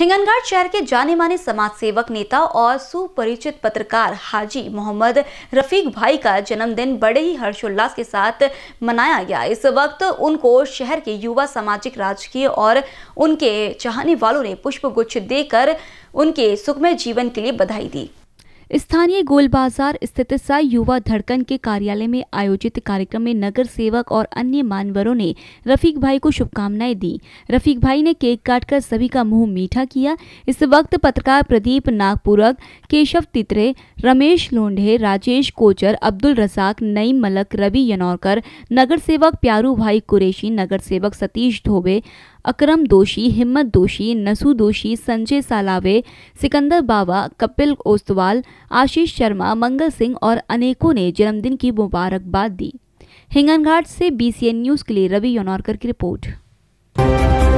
हिंगनघाट शहर के जाने माने समाज सेवक नेता और सुपरिचित पत्रकार हाजी मोहम्मद रफीक भाई का जन्मदिन बड़े ही हर्षोल्लास के साथ मनाया गया इस वक्त उनको शहर के युवा सामाजिक राजकीय और उनके चाहने वालों ने पुष्प गुच्छ देकर उनके सुखमय जीवन के लिए बधाई दी स्थानीय गोल बाजार स्थित साई युवा धड़कन के कार्यालय में आयोजित कार्यक्रम में नगर सेवक और अन्य मानवरों ने रफीक भाई को शुभकामनाएं दी रफीक भाई ने केक काटकर सभी का मुंह मीठा किया इस वक्त पत्रकार प्रदीप नागपुरक केशव तित्रे रमेश लोंढे राजेश कोचर अब्दुल रजाक नईम मलक रवि यनौरकर नगर सेवक प्यारू भाई कुरेशी नगर सेवक सतीश धोबे अकरम दोषी हिम्मत दोषी नसू दोषी संजय सालावे सिकंदर बाबा कपिल ओस्तवाल आशीष शर्मा मंगल सिंह और अनेकों ने जन्मदिन की मुबारकबाद दी हिंगनघाट से बीसीएन न्यूज़ के लिए रवि योनौरकर की रिपोर्ट